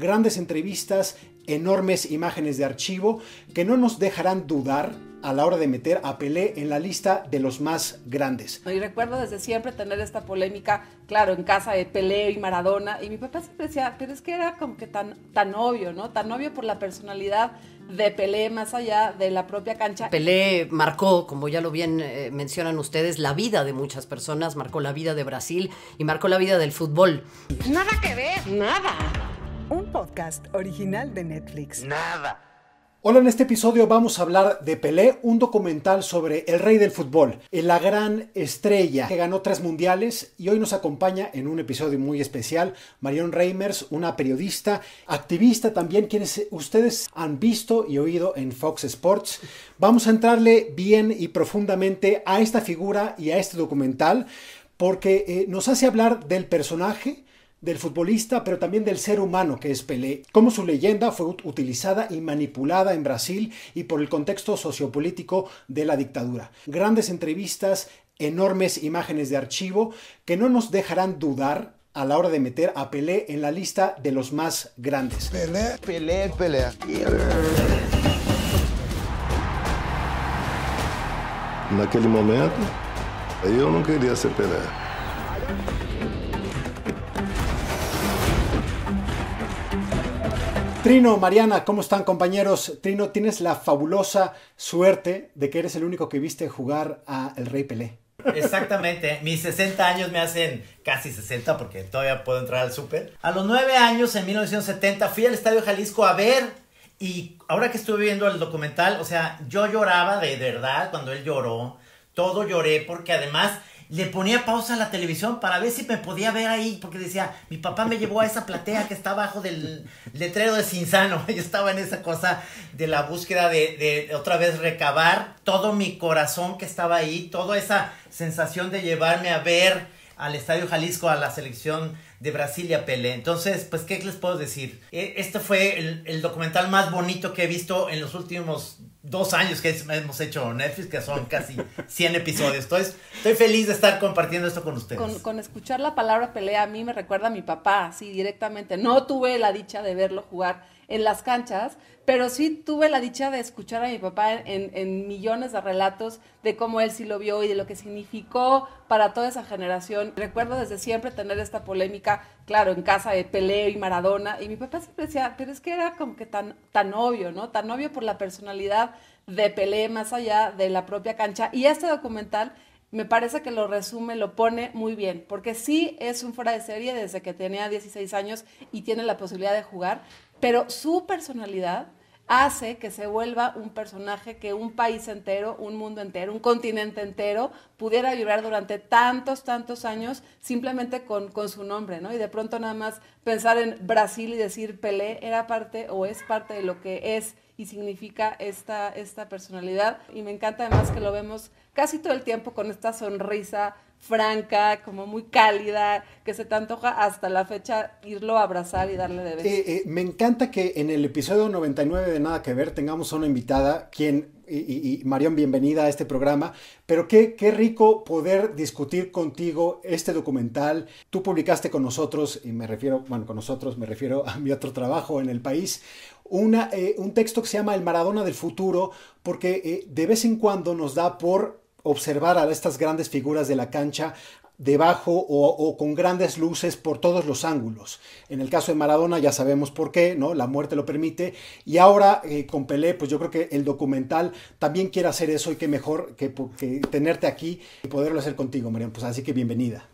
grandes entrevistas, enormes imágenes de archivo que no nos dejarán dudar a la hora de meter a Pelé en la lista de los más grandes. Y recuerdo desde siempre tener esta polémica, claro, en casa de Pelé y Maradona, y mi papá siempre decía, pero es que era como que tan, tan obvio, ¿no? Tan obvio por la personalidad de Pelé más allá de la propia cancha. Pelé marcó, como ya lo bien eh, mencionan ustedes, la vida de muchas personas, marcó la vida de Brasil y marcó la vida del fútbol. Nada que ver, nada un podcast original de Netflix. Nada. Hola, en este episodio vamos a hablar de Pelé, un documental sobre el rey del fútbol, la gran estrella que ganó tres mundiales y hoy nos acompaña en un episodio muy especial Marion Reimers, una periodista, activista también, quienes ustedes han visto y oído en Fox Sports. Vamos a entrarle bien y profundamente a esta figura y a este documental porque eh, nos hace hablar del personaje, del futbolista, pero también del ser humano que es Pelé, cómo su leyenda fue utilizada y manipulada en Brasil y por el contexto sociopolítico de la dictadura. Grandes entrevistas, enormes imágenes de archivo que no nos dejarán dudar a la hora de meter a Pelé en la lista de los más grandes. Pelé, Pelé, Pelé. aquel momento, yo no quería ser Pelé. Trino, Mariana, ¿cómo están compañeros? Trino, tienes la fabulosa suerte de que eres el único que viste jugar a El Rey Pelé. Exactamente, mis 60 años me hacen casi 60 porque todavía puedo entrar al súper. A los 9 años, en 1970, fui al Estadio Jalisco a ver y ahora que estuve viendo el documental, o sea, yo lloraba de verdad cuando él lloró, todo lloré porque además le ponía pausa a la televisión para ver si me podía ver ahí, porque decía, mi papá me llevó a esa platea que está abajo del letrero de Cinzano. Yo estaba en esa cosa de la búsqueda de, de otra vez recabar todo mi corazón que estaba ahí, toda esa sensación de llevarme a ver al Estadio Jalisco a la selección de Brasil y Pelé. Entonces, pues, ¿qué les puedo decir? Este fue el, documental más bonito que he visto en los últimos dos años que hemos hecho Netflix, que son casi 100 episodios. Entonces, estoy feliz de estar compartiendo esto con ustedes. Con, escuchar la palabra pelea a mí me recuerda a mi papá, así directamente. No tuve la dicha de verlo jugar en las canchas, pero sí tuve la dicha de escuchar a mi papá en, millones de relatos de cómo él sí lo vio y de lo que significó para toda esa generación. Recuerdo desde siempre tener esta polémica, claro, en casa de Pelé y Maradona, y mi papá siempre decía, pero es que era como que tan, tan obvio, ¿no? Tan obvio por la personalidad de Pelé más allá de la propia cancha. Y este documental me parece que lo resume, lo pone muy bien, porque sí es un fuera de serie desde que tenía 16 años y tiene la posibilidad de jugar, pero su personalidad hace que se vuelva un personaje que un país entero, un mundo entero, un continente entero pudiera vibrar durante tantos, tantos años simplemente con, con su nombre, ¿no? Y de pronto nada más pensar en Brasil y decir Pelé era parte o es parte de lo que es y significa esta, esta personalidad. Y me encanta además que lo vemos casi todo el tiempo con esta sonrisa franca, como muy cálida, que se te antoja hasta la fecha irlo a abrazar y darle de besos. Eh, eh, me encanta que en el episodio 99 de Nada que Ver tengamos a una invitada, quien, y, y, Marión, bienvenida a este programa, pero qué, qué rico poder discutir contigo este documental. Tú publicaste con nosotros, y me refiero, bueno, con nosotros me refiero a mi otro trabajo en el país, una, eh, un texto que se llama El Maradona del Futuro, porque de vez en cuando nos da por observar a estas grandes figuras de la cancha debajo o, con grandes luces por todos los ángulos. En el caso de Maradona ya sabemos por qué, ¿no? La muerte lo permite. Y ahora eh, con Pelé, pues yo creo que el documental también quiere hacer eso y que mejor que, tenerte aquí y poderlo hacer contigo, María. Pues así que bienvenida.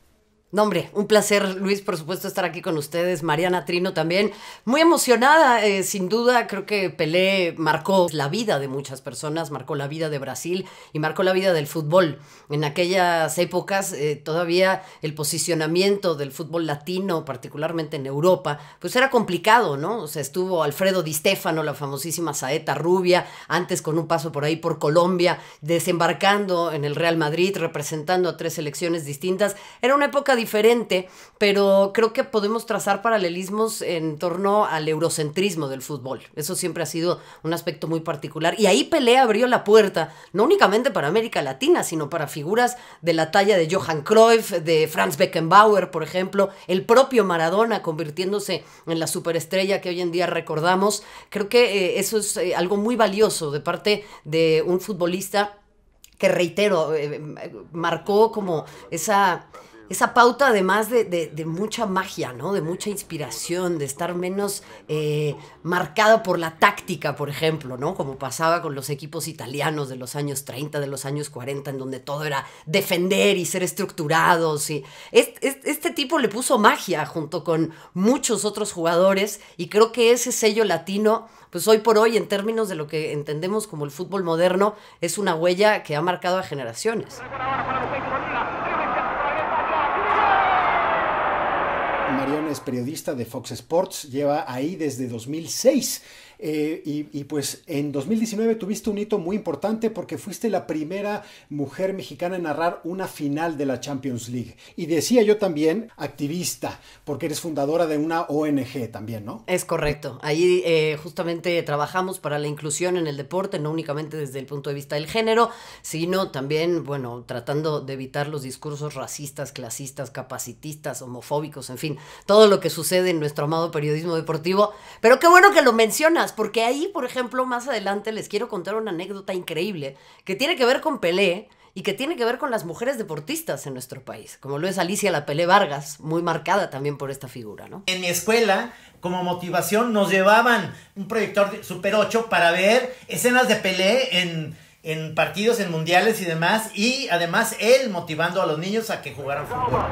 No, hombre, un placer, Luis, por supuesto, estar aquí con ustedes. Mariana Trino también. Muy emocionada, eh, sin duda. Creo que Pelé marcó la vida de muchas personas, marcó la vida de Brasil y marcó la vida del fútbol. En aquellas épocas, eh, todavía el posicionamiento del fútbol latino, particularmente en Europa, pues era complicado, ¿no? O sea, estuvo Alfredo Di Stefano, la famosísima saeta rubia, antes con un paso por ahí por Colombia, desembarcando en el Real Madrid, representando a tres selecciones distintas. Era una época diferente, pero creo que podemos trazar paralelismos en torno al eurocentrismo del fútbol. Eso siempre ha sido un aspecto muy particular. Y ahí Pelé abrió la puerta, no únicamente para América Latina, sino para figuras de la talla de Johan Cruyff, de Franz Beckenbauer, por ejemplo, el propio Maradona convirtiéndose en la superestrella que hoy en día recordamos. Creo que eh, eso es eh, algo muy valioso de parte de un futbolista que reitero, eh, marcó como esa esa pauta además de, mucha magia, ¿no? De mucha inspiración, de estar menos eh, marcada por la táctica, por ejemplo, ¿no? Como pasaba con los equipos italianos de los años 30, de los años 40, en donde todo era defender y ser estructurados. Y este tipo le puso magia junto con muchos otros jugadores y creo que ese sello latino pues hoy por hoy, en términos de lo que entendemos como el fútbol moderno, es una huella que ha marcado a generaciones. es periodista de Fox Sports, lleva ahí desde 2006 eh, y, pues en 2019 tuviste un hito muy importante porque fuiste la primera mujer mexicana en narrar una final de la Champions League. Y decía yo también activista, porque eres fundadora de una ONG también, ¿no? Es correcto. Ahí eh, justamente trabajamos para la inclusión en el deporte, no únicamente desde el punto de vista del género, sino también, bueno, tratando de evitar los discursos racistas, clasistas, capacitistas, homofóbicos, en fin, todo lo que sucede en nuestro amado periodismo deportivo. Pero qué bueno que lo mencionas porque ahí, por ejemplo, más adelante les quiero contar una anécdota increíble que tiene que ver con Pelé y que tiene que ver con las mujeres deportistas en nuestro país, como lo es Alicia La Pelé Vargas, muy marcada también por esta figura, ¿no? En mi escuela, como motivación, nos llevaban un proyector Super 8 para ver escenas de Pelé en, partidos, en mundiales y demás, y además él motivando a los niños a que jugaran fútbol.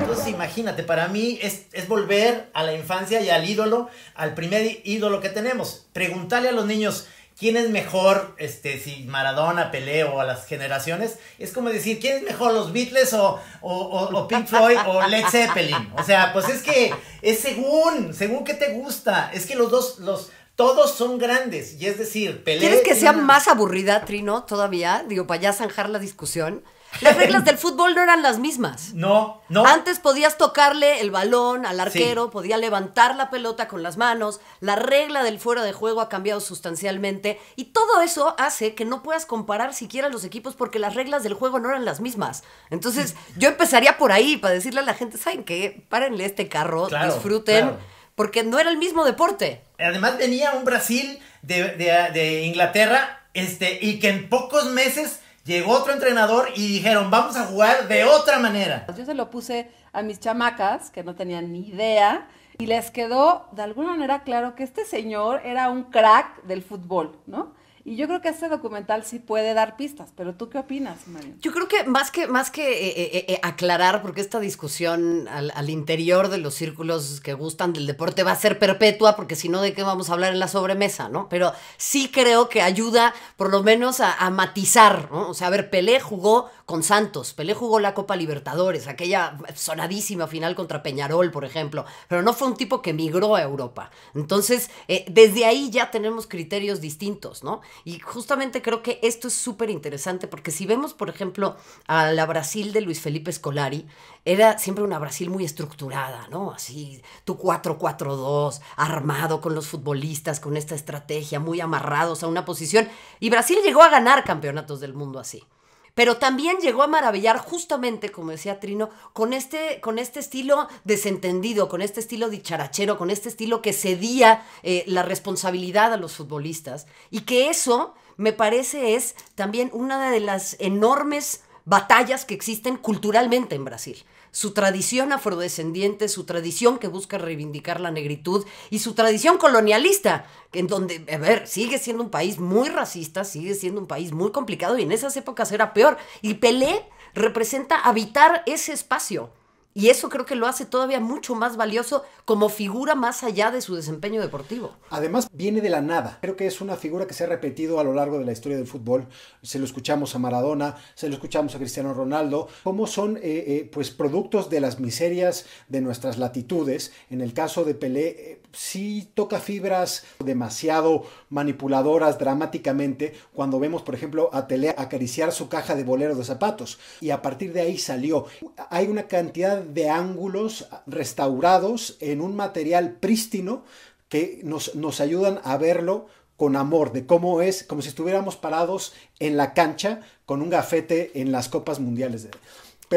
Entonces imagínate, para mí es, volver a la infancia y al ídolo, al primer ídolo que tenemos. Preguntarle a los niños quién es mejor, este, si Maradona, Pelé o a las generaciones, es como decir, ¿quién es mejor, los Beatles o, o, Pink Floyd o Led Zeppelin? O sea, pues es que es según, según qué te gusta. Es que los dos, los, todos son grandes. Y es decir, Pelé... ¿Quieres que sea más aburrida, Trino, todavía? Digo, para ya zanjar la discusión. Las reglas del fútbol no eran las mismas. No, no. Antes podías tocarle el balón al arquero, podías levantar la pelota con las manos. La regla del fuera de juego ha cambiado sustancialmente. Y todo eso hace que no puedas comparar siquiera los equipos porque las reglas del juego no eran las mismas. Entonces, yo empezaría por ahí para decirle a la gente: ¿saben qué? Párenle este carro, disfruten. Porque no era el mismo deporte. Además, venía un Brasil de, de Inglaterra este, y que en pocos meses Llegó otro entrenador y dijeron, vamos a jugar de otra manera. Yo se lo puse a mis chamacas, que no tenían ni idea, y les quedó de alguna manera claro que este señor era un crack del fútbol, ¿no? Y yo creo que este documental sí puede dar pistas, pero ¿tú qué opinas, Mario? Yo creo que más que, más que eh, eh, eh, aclarar, porque esta discusión al, interior de los círculos que gustan del deporte va a ser perpetua, porque si no, ¿de qué vamos a hablar en la sobremesa, no? Pero sí creo que ayuda por lo menos a, a matizar, ¿no? O sea, a ver, Pelé jugó con Santos, Pelé jugó la Copa Libertadores, aquella sonadísima final contra Peñarol, por ejemplo, pero no fue un tipo que migró a Europa. Entonces, desde ahí ya tenemos criterios distintos, ¿no? Y justamente creo que esto es súper interesante porque si vemos, por ejemplo, a la Brasil de Luis Felipe Scolari, era siempre una Brasil muy estructurada, ¿no? Así, tu 4-4-2, armado con los futbolistas, con esta estrategia, muy amarrados a una posición. Y Brasil llegó a ganar campeonatos del mundo así pero también llegó a maravillar justamente, como decía Trino, con este, con este estilo desentendido, con este estilo dicharachero, con este estilo que cedía eh, la responsabilidad a los futbolistas. Y que eso, me parece, es también una de las enormes batallas que existen culturalmente en Brasil su tradición afrodescendiente, su tradición que busca reivindicar la negritud y su tradición colonialista, en donde, a ver, sigue siendo un país muy racista, sigue siendo un país muy complicado y en esas épocas era peor. Y Pelé representa habitar ese espacio y eso creo que lo hace todavía mucho más valioso como figura más allá de su desempeño deportivo. Además, viene de la nada. Creo que es una figura que se ha repetido a lo largo de la historia del fútbol. Se lo escuchamos a Maradona, se lo escuchamos a Cristiano Ronaldo. Cómo son eh, eh, pues productos de las miserias de nuestras latitudes. En el caso de Pelé, eh, si toca fibras demasiado manipuladoras dramáticamente cuando vemos, por ejemplo, a Telea acariciar su caja de bolero de zapatos y a partir de ahí salió. Hay una cantidad de ángulos restaurados en un material prístino que nos, nos ayudan a verlo con amor, de cómo es, como si estuviéramos parados en la cancha con un gafete en las copas mundiales. De...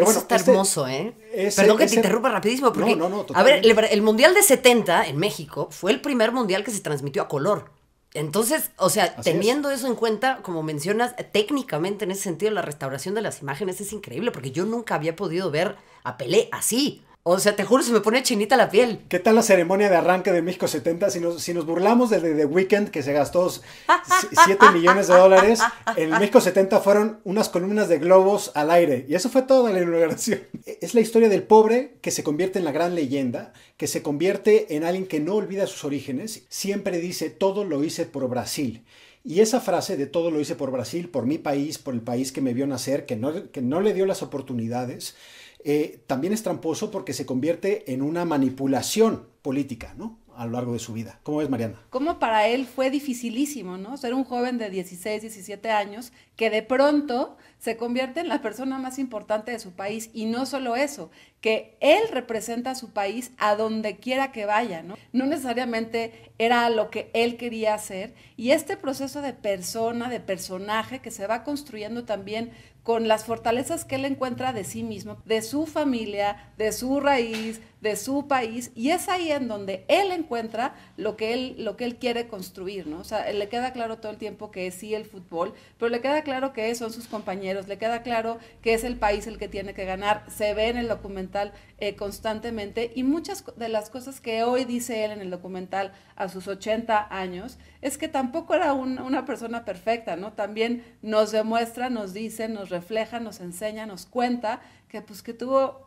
Eso está este hermoso, ¿eh? Perdón que te interrumpa rapidísimo. Porque, no, no, no, a ver, el, Mundial de 70 en México fue el primer Mundial que se transmitió a color. Entonces, o sea, teniendo eso en cuenta, como mencionas, técnicamente en ese sentido la restauración de las imágenes es increíble, porque yo nunca había podido ver a Pelé así. O sea, te juro, se me pone chinita la piel. ¿Qué tal la ceremonia de arranque de México 70? Si nos, si nos burlamos desde The Weeknd, que se gastó 7 millones de dólares, en México 70 fueron unas columnas de globos al aire. Y eso fue todo en la inauguración. E, es la historia del pobre que se convierte en la gran leyenda, que se convierte en alguien que no olvida sus orígenes. Siempre dice, todo lo hice por Brasil. Y esa frase de todo lo hice por Brasil, por mi país, por el país que me vio nacer, que no, que no le dio las oportunidades, eh, también es tramposo porque se convierte en una manipulación política, ¿no? A lo largo de su vida. ¿Cómo ves, Mariana? Como para él fue dificilísimo, ¿no? Ser un joven de 16, 17 años que de pronto se convierte en la persona más importante de su país. Y no solo eso, que él representa a su país a donde quiera que vaya, ¿no? No necesariamente era lo que él quería hacer. Y este proceso de persona, de personaje que se va construyendo también con las fortalezas que él encuentra de sí mismo, de su familia, de su raíz, de su país, y es ahí en donde él encuentra lo que él, lo que él quiere construir, ¿no? O sea, le queda claro todo el tiempo que es sí el fútbol, pero le queda claro que son sus compañeros, le queda claro que es el país el que tiene que ganar, se ve en el documental eh, constantemente, y muchas de las cosas que hoy dice él en el documental a sus 80 años, es que tampoco era una persona perfecta, ¿no? También nos demuestra, nos dice, nos refleja, nos enseña, nos cuenta que pues que tuvo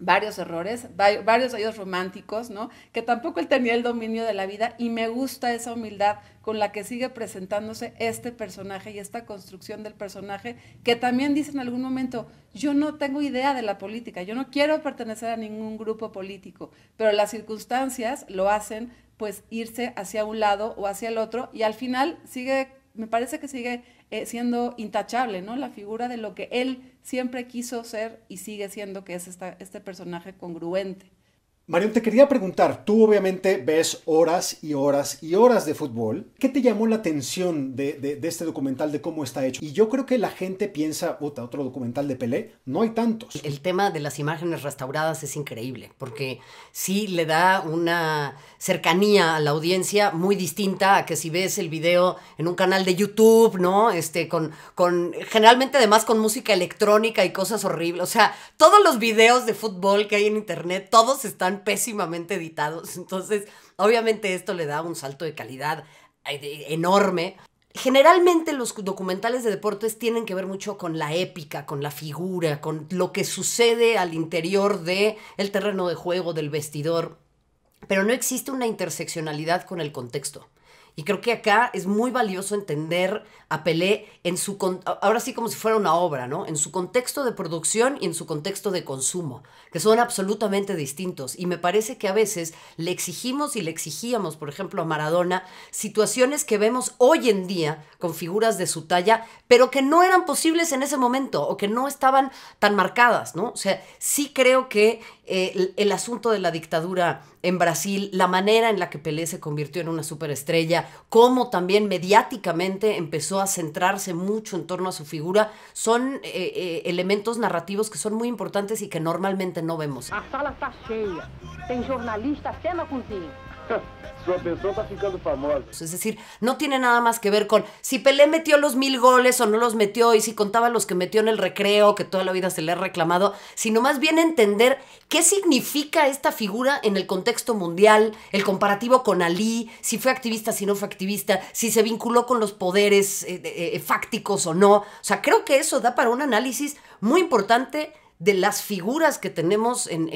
varios errores, varios de románticos, ¿no? Que tampoco él tenía el dominio de la vida y me gusta esa humildad con la que sigue presentándose este personaje y esta construcción del personaje que también dice en algún momento, yo no tengo idea de la política, yo no quiero pertenecer a ningún grupo político, pero las circunstancias lo hacen pues irse hacia un lado o hacia el otro y al final sigue, me parece que sigue eh, siendo intachable, ¿no? La figura de lo que él siempre quiso ser y sigue siendo, que es este personaje congruente. Marion, te quería preguntar, tú obviamente ves horas y horas y horas de fútbol. ¿Qué te llamó la atención de, este documental, de cómo está hecho? Y yo creo que la gente piensa, puta, otro documental de Pelé, no hay tantos. El tema de las imágenes restauradas es increíble, porque sí le da una cercanía a la audiencia muy distinta a que si ves el video en un canal de YouTube, ¿no? Este, con, con, generalmente además con música electrónica y cosas horribles. O sea, todos los videos de fútbol que hay en internet, todos están pésimamente editados. Entonces, obviamente esto le da un salto de calidad eh, enorme. Generalmente los documentales de deportes tienen que ver mucho con la épica, con la figura, con lo que sucede al interior del el terreno de juego, del vestidor, pero no existe una interseccionalidad con el contexto. Y creo que acá es muy valioso entender a Pelé en su ahora sí como si fuera una obra, ¿no? En su contexto de producción y en su contexto de consumo, que son absolutamente distintos. Y me parece que a veces le exigimos y le exigíamos, por ejemplo, a Maradona, situaciones que vemos hoy en día con figuras de su talla, pero que no eran posibles en ese momento o que no estaban tan marcadas, ¿no? O sea, sí creo que eh, el asunto de la dictadura en Brasil, la manera en la que Pelé se convirtió en una superestrella, cómo también mediáticamente empezó a centrarse mucho en torno a su figura, son eh, eh, elementos narrativos que son muy importantes y que normalmente no vemos. Es decir, no tiene nada más que ver con si Pelé metió los mil goles o no los metió y si contaba los que metió en el recreo, que toda la vida se le ha reclamado, sino más bien entender qué significa esta figura en el contexto mundial, el comparativo con Ali, si fue activista, si no fue activista, si se vinculó con los poderes eh, eh, fácticos o no. O sea, creo que eso da para un análisis muy importante de las figuras que tenemos en,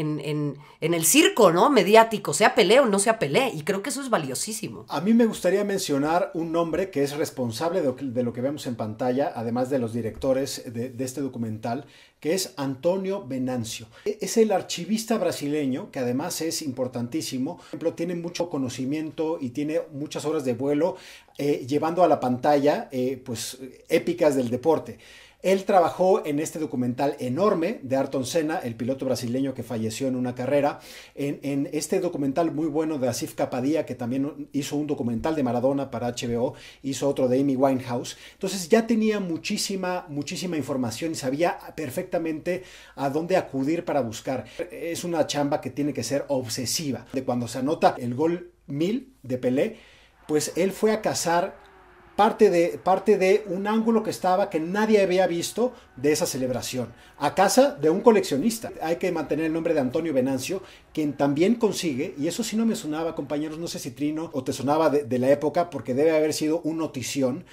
el circo, ¿no? Mediático, sea peleo o no sea Pelé, y creo que eso es valiosísimo. A mí me gustaría mencionar un nombre que es responsable de, lo que vemos en pantalla, además de los directores de, este documental, que es Antonio Venancio. E, es el archivista brasileño, que además es importantísimo, por ejemplo, tiene mucho conocimiento y tiene muchas horas de vuelo eh, llevando a la pantalla, eh, pues, épicas del deporte. Él trabajó en este documental enorme de Arton Senna, el piloto brasileño que falleció en una carrera, en, este documental muy bueno de Asif Kapadia, que también hizo un documental de Maradona para HBO, hizo otro de Amy Winehouse. Entonces ya tenía muchísima, muchísima información y sabía perfectamente a dónde acudir para buscar. Es una chamba que tiene que ser obsesiva. De cuando se anota el gol mil de Pelé, pues él fue a cazar parte de, parte de un ángulo que estaba que nadie había visto de esa celebración, a casa de un coleccionista. Hay que mantener el nombre de Antonio Venancio, quien también consigue, y eso sí no me sonaba, compañeros, no sé si Trino o te sonaba de, la época, porque debe haber sido un notición,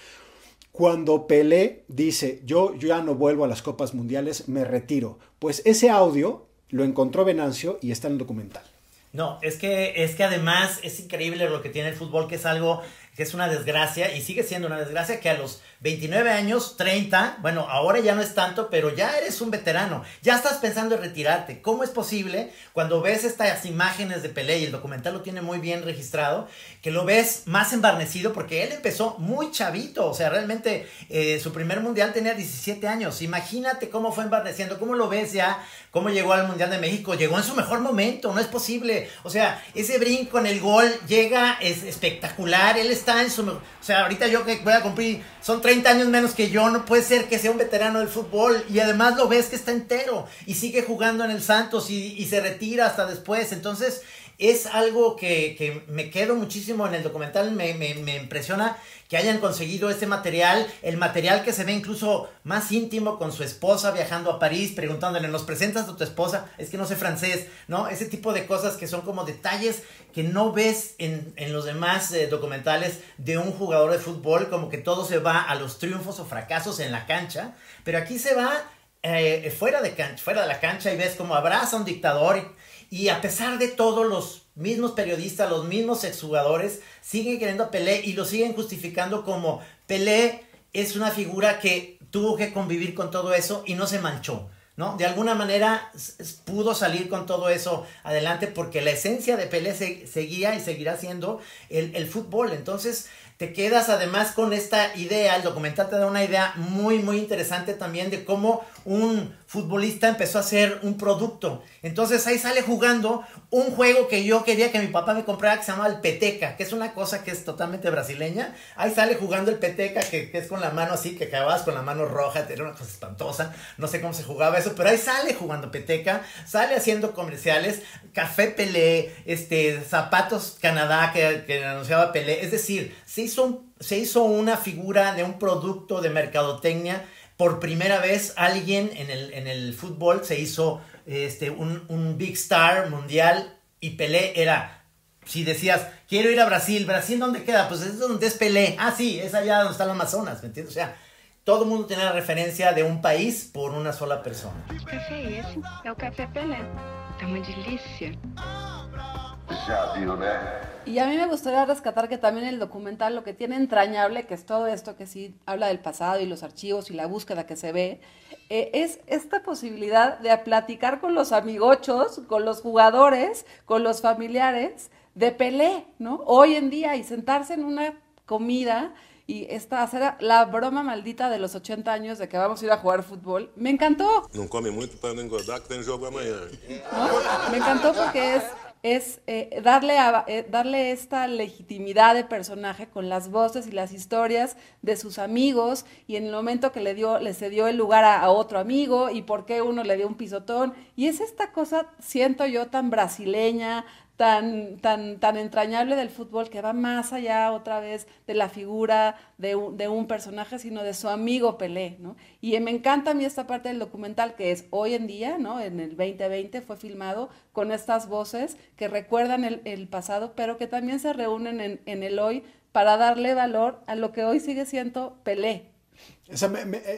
cuando Pelé dice, yo, ya no vuelvo a las Copas Mundiales, me retiro. Pues ese audio lo encontró Venancio y está en el documental. No, es que, es que además es increíble lo que tiene el fútbol, que es algo que es una desgracia y sigue siendo una desgracia que a los 29 años, 30, bueno, ahora ya no es tanto, pero ya eres un veterano, ya estás pensando en retirarte. ¿Cómo es posible cuando ves estas imágenes de Pelé y el documental lo tiene muy bien registrado, que lo ves más embarnecido porque él empezó muy chavito, o sea, realmente eh, su primer mundial tenía 17 años. Imagínate cómo fue embarneciendo, cómo lo ves ya, cómo llegó al Mundial de México, llegó en su mejor momento, no es posible. O sea, ese brinco en el gol llega, es espectacular, él es está en su O sea, ahorita yo que voy a cumplir, son 30 años menos que yo, no puede ser que sea un veterano del fútbol. Y además lo ves que está entero y sigue jugando en el Santos y se retira hasta después. Entonces, es algo que, me quedo muchísimo en el documental, me, impresiona que hayan conseguido este material, el material que se ve incluso más íntimo con su esposa viajando a París, preguntándole, ¿nos presentas a tu esposa? Es que no sé francés, ¿no? Ese tipo de cosas que son como detalles que no ves en, los demás eh, documentales de un jugador de fútbol, como que todo se va a los triunfos o fracasos en la cancha, pero aquí se va eh, fuera, de fuera de la cancha y ves como abraza a un dictador. Y, y a pesar de todo, los mismos periodistas, los mismos exjugadores siguen queriendo a Pelé y lo siguen justificando como Pelé es una figura que tuvo que convivir con todo eso y no se manchó. ¿No? De alguna manera pudo salir con todo eso adelante porque la esencia de Pelé seguía y seguirá siendo el, el fútbol. Entonces, te quedas además con esta idea, el documental te da una idea muy, muy interesante también de cómo un futbolista empezó a hacer un producto. Entonces ahí sale jugando un juego que yo quería que mi papá me comprara que se llama el peteca, que es una cosa que es totalmente brasileña. Ahí sale jugando el peteca, que, es con la mano así, que acababas con la mano roja, era una cosa espantosa, no sé cómo se jugaba eso, pero ahí sale jugando peteca, sale haciendo comerciales, café Pelé, este, zapatos Canadá que, que anunciaba Pelé. Es decir, se hizo, se hizo una figura de un producto de mercadotecnia por primera vez alguien en el, fútbol se hizo este, un, big star mundial y Pelé era, si decías, quiero ir a Brasil, ¿Brasil dónde queda? Pues es donde es Pelé. Ah, sí, es allá donde está el Amazonas, ¿me entiendes? O sea, todo el mundo tiene la referencia de un país por una sola persona. Y a mí me gustaría rescatar que también el documental lo que tiene entrañable, que es todo esto que sí habla del pasado y los archivos y la búsqueda que se ve, eh, es esta posibilidad de platicar con los amigochos, con los jugadores, con los familiares de Pelé, ¿no? Hoy en día y sentarse en una comida y esta hacer la broma maldita de los 80 años de que vamos a ir a jugar fútbol, me encantó. No come mucho para no engordar, que tiene juego mañana. Me encantó porque es es eh, darle, eh, darle esta legitimidad de personaje con las voces y las historias de sus amigos y en el momento que le dio, le cedió el lugar a otro amigo y por qué uno le dio un pisotón. Y es esta cosa, siento yo, tan brasileña, tan, tan, tan entrañable del fútbol que va más allá otra vez de la figura de un, de un, personaje, sino de su amigo Pelé, ¿no? Y me encanta a mí esta parte del documental que es hoy en día, ¿no? En el 2020 fue filmado con estas voces que recuerdan el, el pasado, pero que también se reúnen en, en, el hoy para darle valor a lo que hoy sigue siendo Pelé. Esa,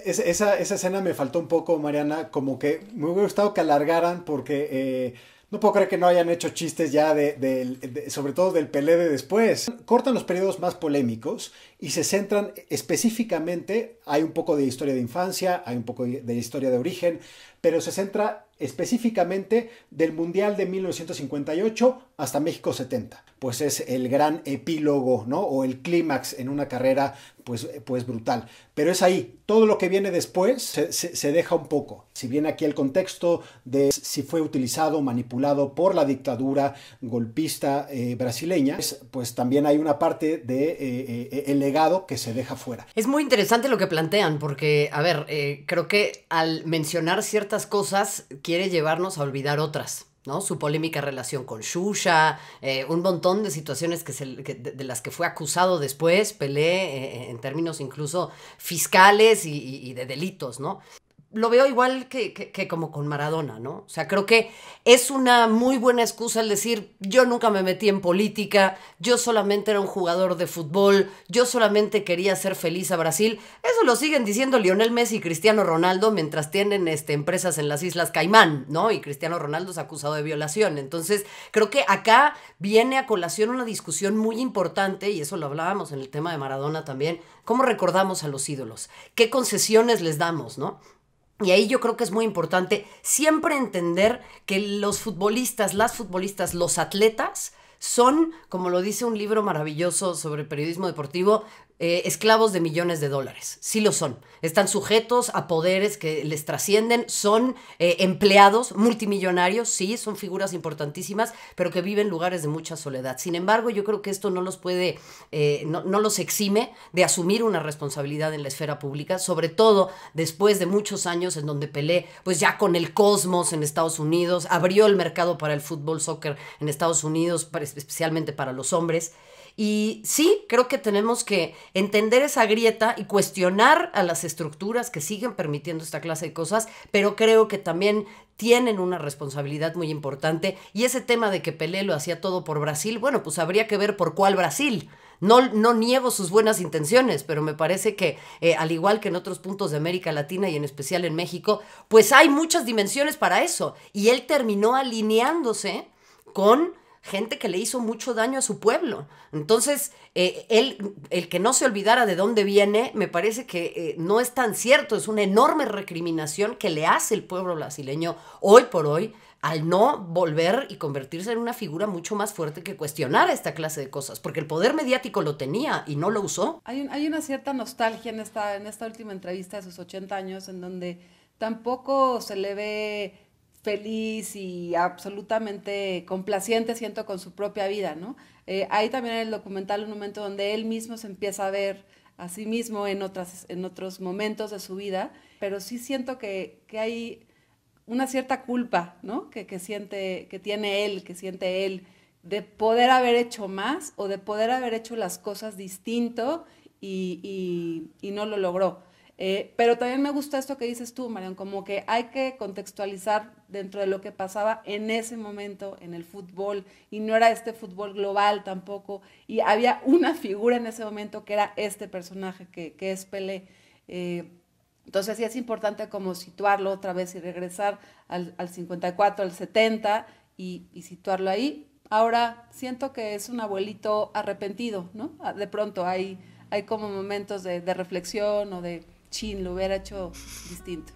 esa, esa escena me faltó un poco, Mariana, como que me hubiera gustado que alargaran porque... Eh, no puedo creer que no hayan hecho chistes ya de, sobre todo del Pelé de después. Cortan los periodos más polémicos y se centran específicamente, hay un poco de historia de infancia, hay un poco de historia de origen, pero se centra específicamente del Mundial de 1958 hasta México 70. Pues es el gran epílogo, ¿no? O el clímax en una carrera, pues, pues brutal. Pero es ahí, todo lo que viene después se, deja un poco. Si bien aquí el contexto de si fue utilizado, manipulado por la dictadura golpista eh, brasileña, pues, también hay una parte de eh, eh, legado que se deja fuera. Es muy interesante lo que plantean, porque, a ver, creo que al mencionar ciertas cosas quiere llevarnos a olvidar otras. Su polémica relación con Xuxa, eh, un montón de situaciones que, se, de, las que fue acusado después, Pelé, eh, en términos incluso fiscales y, y de delitos, ¿no? lo veo igual que, como con Maradona, ¿no? O sea, creo que es una muy buena excusa el decir, yo nunca me metí en política, yo solamente era un jugador de fútbol, yo solamente quería ser feliz a Brasil. Eso lo siguen diciendo Lionel Messi y Cristiano Ronaldo mientras tienen este, empresas en las Islas Caimán, ¿no? Y Cristiano Ronaldo es acusado de violación. Entonces, creo que acá viene a colación una discusión muy importante, y eso lo hablábamos en el tema de Maradona también, cómo recordamos a los ídolos, qué concesiones les damos, ¿no? Y ahí yo creo que es muy importante siempre entender que los futbolistas, las futbolistas, los atletas son, como lo dice un libro maravilloso sobre periodismo deportivo, eh, esclavos de millones de dólares. Sí lo son. Están sujetos a poderes que les trascienden, son eh, empleados multimillonarios, sí, son figuras importantísimas, pero que viven lugares de mucha soledad. Sin embargo, yo creo que esto no los puede, eh, no, los exime de asumir una responsabilidad en la esfera pública, sobre todo después de muchos años en donde Pelé, pues ya con el cosmos en Estados Unidos, abrió el mercado para el fútbol, soccer en Estados Unidos, especialmente para los hombres. Y sí, creo que tenemos que entender esa grieta y cuestionar a las estructuras que siguen permitiendo esta clase de cosas, pero creo que también tienen una responsabilidad muy importante. Y ese tema de que Pelé lo hacía todo por Brasil, bueno, pues habría que ver por cuál Brasil. No, no niego sus buenas intenciones, pero me parece que, eh, al igual que en otros puntos de América Latina y en especial en México, pues hay muchas dimensiones para eso. Y él terminó alineándose con gente que le hizo mucho daño a su pueblo. Entonces, eh, él, el que no se olvidara de dónde viene, me parece que eh, no es tan cierto, es una enorme recriminación que le hace el pueblo brasileño hoy por hoy al no volver y convertirse en una figura mucho más fuerte que cuestionar esta clase de cosas, porque el poder mediático lo tenía y no lo usó. Hay, una cierta nostalgia en esta, en esta última entrevista de sus 80 años en donde tampoco se le ve feliz y absolutamente complaciente, siento, con su propia vida, ¿no? Eh, hay también en el documental un momento donde él mismo se empieza a ver a sí mismo en, otras, en otros momentos de su vida, pero sí siento que, que hay una cierta culpa, ¿no? Que, que, siente, que tiene él, que siente él, de poder haber hecho más o de poder haber hecho las cosas distinto y, y, no lo logró. Eh, pero también me gusta esto que dices tú, Marion, como que hay que contextualizar dentro de lo que pasaba en ese momento en el fútbol y no era este fútbol global tampoco y había una figura en ese momento que era este personaje que, es Pelé. Eh, entonces sí es importante como situarlo otra vez y regresar al, 54, al 70 y, situarlo ahí. Ahora siento que es un abuelito arrepentido, ¿no? Ah, de pronto hay, hay como momentos de, de reflexión o de, chin, lo hubiera hecho distinto.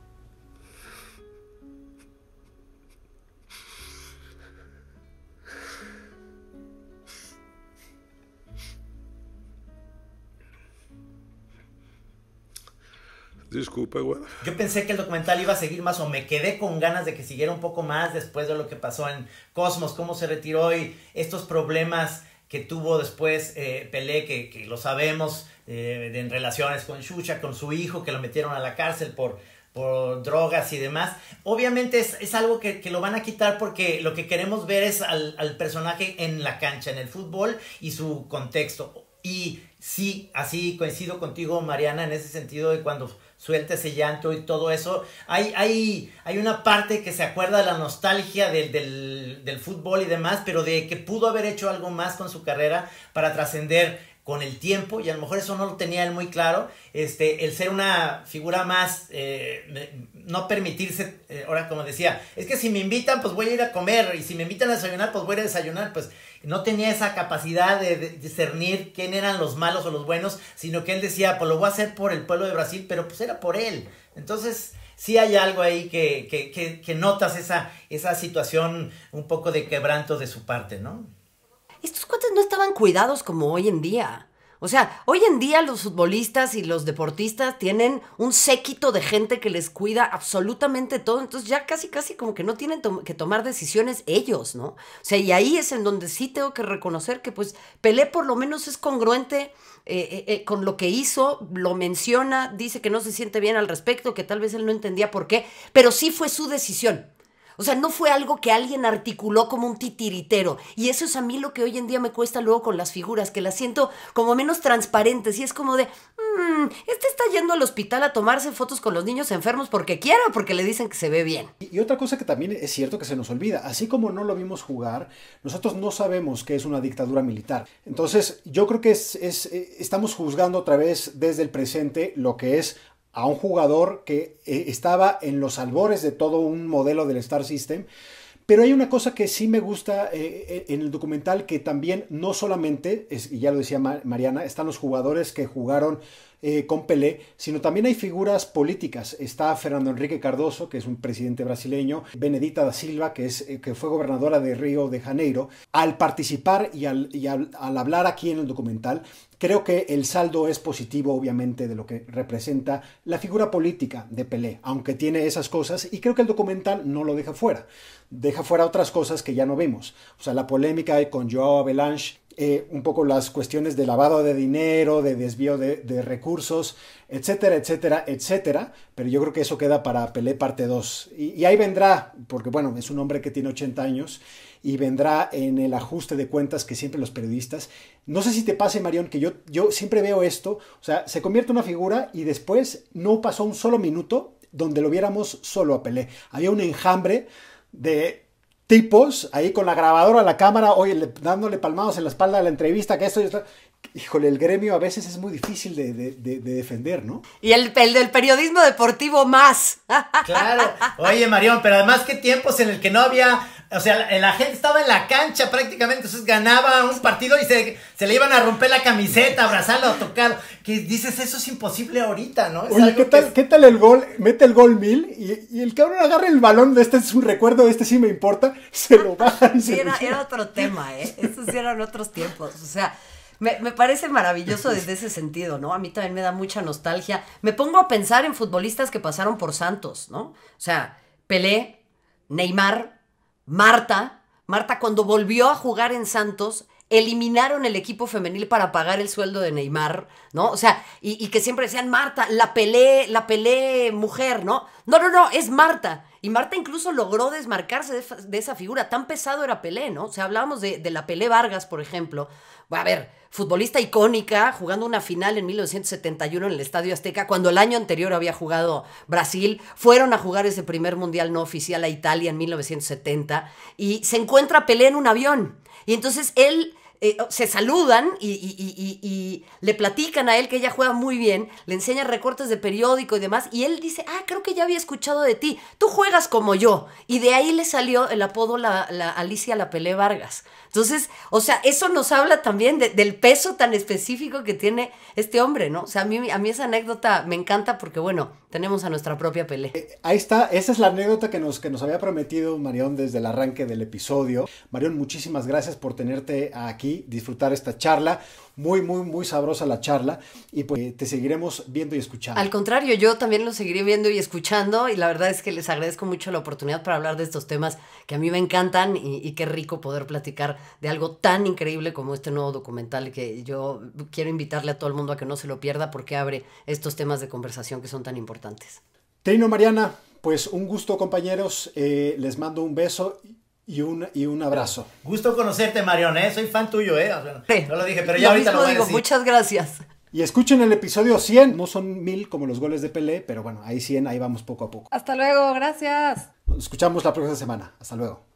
Disculpe, güey. Yo pensé que el documental iba a seguir más o me quedé con ganas de que siguiera un poco más después de lo que pasó en Cosmos, cómo se retiró y estos problemas que tuvo después eh, Pelé, que, lo sabemos, eh, en relaciones con Xucha, con su hijo, que lo metieron a la cárcel por, por drogas y demás. Obviamente es, algo que, lo van a quitar porque lo que queremos ver es al, al, personaje en la cancha, en el fútbol y su contexto. Y sí, así coincido contigo, Mariana, en ese sentido de cuando suelta ese llanto y todo eso. Hay, hay, hay una parte que se acuerda de la nostalgia del, del, del fútbol y demás, pero de que pudo haber hecho algo más con su carrera para trascender con el tiempo, y a lo mejor eso no lo tenía él muy claro, este, el ser una figura más eh, no permitirse, eh, ahora como decía, es que si me invitan, pues voy a ir a comer, y si me invitan a desayunar, pues voy a, desayunar, pues no tenía esa capacidad de, discernir quién eran los malos o los buenos, sino que él decía, pues lo voy a hacer por el pueblo de Brasil, pero pues era por él. Entonces, sí hay algo ahí que, notas esa, esa situación un poco de quebranto de su parte, ¿no? Estos cuates no estaban cuidados como hoy en día. O sea, hoy en día los futbolistas y los deportistas tienen un séquito de gente que les cuida absolutamente todo, entonces ya casi, casi como que no tienen que tomar decisiones ellos, ¿no? O sea, y ahí es en donde sí tengo que reconocer que pues Pelé por lo menos es congruente eh, eh, eh, con lo que hizo, lo menciona, dice que no se siente bien al respecto, que tal vez él no entendía por qué, pero sí fue su decisión. O sea, no fue algo que alguien articuló como un titiritero. Y eso es a mí lo que hoy en día me cuesta luego con las figuras, que las siento como menos transparentes. Y es como de, mm, este está yendo al hospital a tomarse fotos con los niños enfermos porque quiera o porque le dicen que se ve bien. Y, otra cosa que también es cierto que se nos olvida, así como no lo vimos jugar, nosotros no sabemos que es una dictadura militar. Entonces, yo creo que es, eh, estamos juzgando otra vez desde el presente lo que es a un jugador que eh, estaba en los albores de todo un modelo del Star System. Pero hay una cosa que sí me gusta eh, eh, en el documental que también no solamente, es, ya lo decía Mariana, están los jugadores que jugaron eh, con Pelé, sino también hay figuras políticas. Está Fernando Enrique Cardoso, que es un presidente brasileño, Benedita da Silva, que, es, eh, que fue gobernadora de Río de Janeiro. Al participar y, al, hablar aquí en el documental, Creo que el saldo es positivo, obviamente, de lo que representa la figura política de Pelé, aunque tiene esas cosas, y creo que el documental no lo deja fuera. Deja fuera otras cosas que ya no vemos. O sea, la polémica con Joao Belange eh, un poco las cuestiones de lavado de dinero, de desvío de, recursos, etcétera, etcétera, etcétera. Pero yo creo que eso queda para Pelé parte 2. Y, ahí vendrá, porque bueno, es un hombre que tiene 80 años y vendrá en el ajuste de cuentas que siempre los periodistas. No sé si te pase, Marión, que yo, yo siempre veo esto. O sea, se convierte en una figura y después no pasó un solo minuto donde lo viéramos solo a Pelé. Había un enjambre de tipos ahí con la grabadora, la cámara, oye, dándole palmados en la espalda a la entrevista, que esto y Híjole, el gremio a veces es muy difícil de, defender, ¿no? Y el, el, del periodismo deportivo más. Claro. Oye, Marión, pero además qué tiempos en el que no había o sea, la, gente estaba en la cancha prácticamente, entonces ganaba un partido y se, le iban a romper la camiseta, abrazarlo, a tocar. Que dices, eso es imposible ahorita, ¿no? Oye, ¿qué tal, el gol? Mete el gol mil y, el cabrón agarra el balón de este, es un recuerdo, este sí me importa, se lo baja sí, era, otro tema, ¿eh? Estos eran otros tiempos, o sea... Me, me, parece maravilloso desde ese sentido, ¿no? A mí también me da mucha nostalgia. Me pongo a pensar en futbolistas que pasaron por Santos, ¿no? O sea, Pelé, Neymar, Marta, Marta cuando volvió a jugar en Santos, eliminaron el equipo femenil para pagar el sueldo de Neymar, ¿no? O sea, y, que siempre decían, Marta, la pelé, la pelé mujer, ¿no? No, no, no, es Marta. Y Marta incluso logró desmarcarse de, esa figura. Tan pesado era Pelé, ¿no? O sea, hablábamos de, de la Pelé Vargas, por ejemplo. A ver, futbolista icónica, jugando una final en 1971 en el Estadio Azteca, cuando el año anterior había jugado Brasil. Fueron a jugar ese primer mundial no oficial a Italia en 1970 y se encuentra Pelé en un avión. Y entonces él eh, oh, se saludan y, le platican a él que ella juega muy bien, le enseña recortes de periódico y demás, y él dice, ah, creo que ya había escuchado de ti, tú juegas como yo. Y de ahí le salió el apodo la, Alicia La Pelé Vargas. Entonces, o sea, eso nos habla también del peso tan específico que tiene este hombre, ¿no? O sea, a mí, a mí esa anécdota me encanta porque, bueno, tenemos a nuestra propia pelea. Eh, ahí está, esa es la anécdota que nos, que nos había prometido Marión desde el arranque del episodio. Marión, muchísimas gracias por tenerte aquí, disfrutar esta charla. Muy, muy, muy sabrosa la charla y pues te seguiremos viendo y escuchando. Al contrario, yo también lo seguiré viendo y escuchando y la verdad es que les agradezco mucho la oportunidad para hablar de estos temas que a mí me encantan y qué rico poder platicar de algo tan increíble como este nuevo documental que yo quiero invitarle a todo el mundo a que no se lo pierda porque abre estos temas de conversación que son tan importantes. Teino Mariana, pues un gusto compañeros, eh, les mando un beso y un, y un abrazo. Gusto conocerte Marion, ¿eh? soy fan tuyo, ¿eh? No lo dije, pero ya ahorita lo voy a decir. Muchas gracias. Y escuchen el episodio 100, no son mil como los goles de Pelé, pero bueno, ahí 100, ahí vamos poco a poco. Hasta luego, gracias. Nos escuchamos la próxima semana, hasta luego.